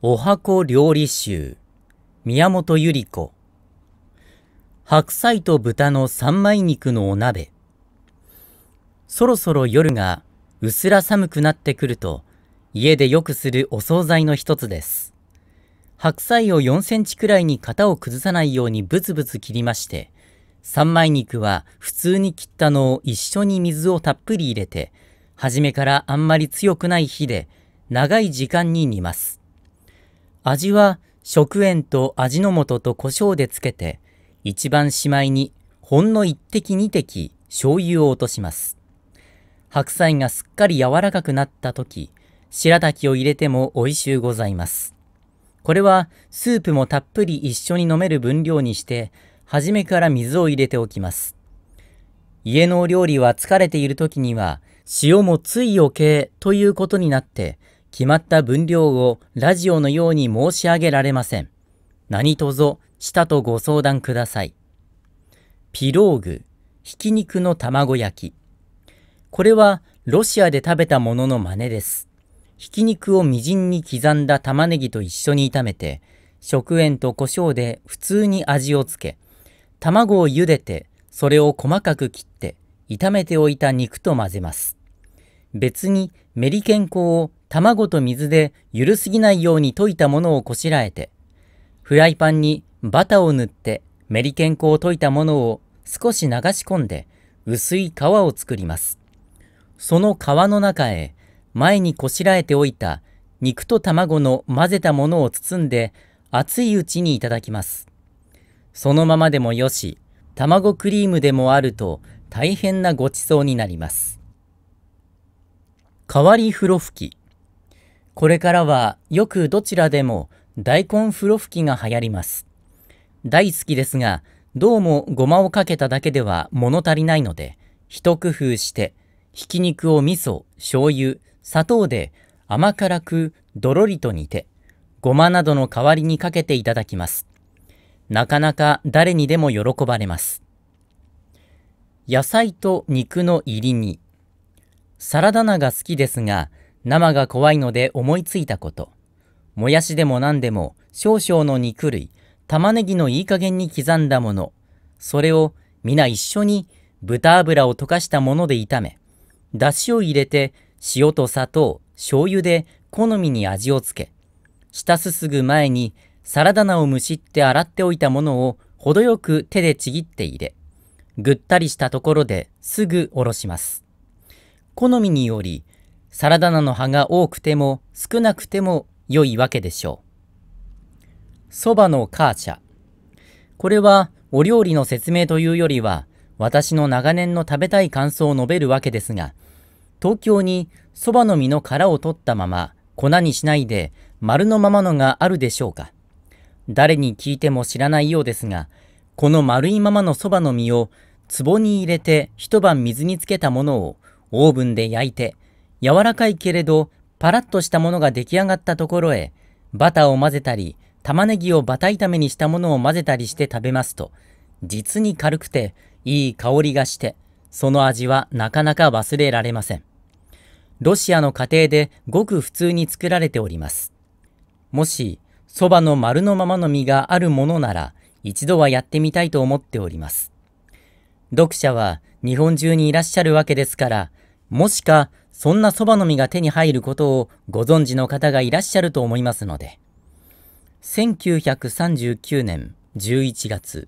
お箱料理集宮本百合子白菜と豚の三枚肉のお鍋そろそろ夜がうすら寒くなってくると家でよくするお惣菜の一つです白菜を4センチくらいに型を崩さないようにブツブツ切りまして三枚肉は普通に切ったのを一緒に水をたっぷり入れて初めからあんまり強くない火で長い時間に煮ます味は食塩と味の素と胡椒でつけて、一番しまいにほんの一滴二滴醤油を落とします。白菜がすっかり柔らかくなった時、白滝を入れても美味しゅうございます。これはスープもたっぷり一緒に飲める分量にして、初めから水を入れておきます。家のお料理は疲れている時には、塩もつい余計ということになって、決まった分量をラジオのように申し上げられません。何卒、下とご相談ください。ピローグ、ひき肉の卵焼き。これはロシアで食べたものの真似です。ひき肉をみじんに刻んだ玉ねぎと一緒に炒めて、食塩と胡椒で普通に味をつけ、卵を茹でて、それを細かく切って、炒めておいた肉と混ぜます。別にメリケン粉を卵と水でゆるすぎないように溶いたものをこしらえて、フライパンにバタを塗ってメリケン粉を溶いたものを少し流し込んで薄い皮を作ります。その皮の中へ前にこしらえておいた肉と卵の混ぜたものを包んで熱いうちにいただきます。そのままでもよし、卵クリームでもあると大変なごちそうになります。代わり風呂吹き。これからはよくどちらでも大根風呂吹きが流行ります。大好きですが、どうもごまをかけただけでは物足りないので、一工夫して、ひき肉を味噌、醤油、砂糖で甘辛くどろりと煮て、ごまなどの代わりにかけていただきます。なかなか誰にでも喜ばれます。野菜と肉の入りに。サラダ菜が好きですが、生が怖いので思いついたこと。もやしでも何でも少々の肉類、玉ねぎのいい加減に刻んだもの。それを皆一緒に豚油を溶かしたもので炒め、だしを入れて塩と砂糖、醤油で好みに味をつけ、下すすぐ前にサラダ菜をむしって洗っておいたものを程よく手でちぎって入れ、ぐったりしたところですぐおろします。好みによりサラダ菜の葉が多くても少なくても良いわけでしょう。そばのカーシャ。これはお料理の説明というよりは、私の長年の食べたい感想を述べるわけですが、東京に蕎麦の実の殻を取ったまま粉にしないで丸のままのがあるでしょうか。誰に聞いても知らないようですが、この丸いままのそばの実を壺に入れて一晩水につけたものをオーブンで焼いて柔らかいけれどパラッとしたものが出来上がったところへ、バターを混ぜたり、玉ねぎをバタ炒めにしたものを混ぜたりして食べますと、実に軽くていい香りがして、その味はなかなか忘れられません。ロシアの家庭でごく普通に作られております。もし、そばの丸のままの実があるものなら、一度はやってみたいと思っております。読者は日本中にいらっしゃるわけですから、もしかそんな蕎麦の実が手に入ることをご存知の方がいらっしゃると思いますので。1939年11月、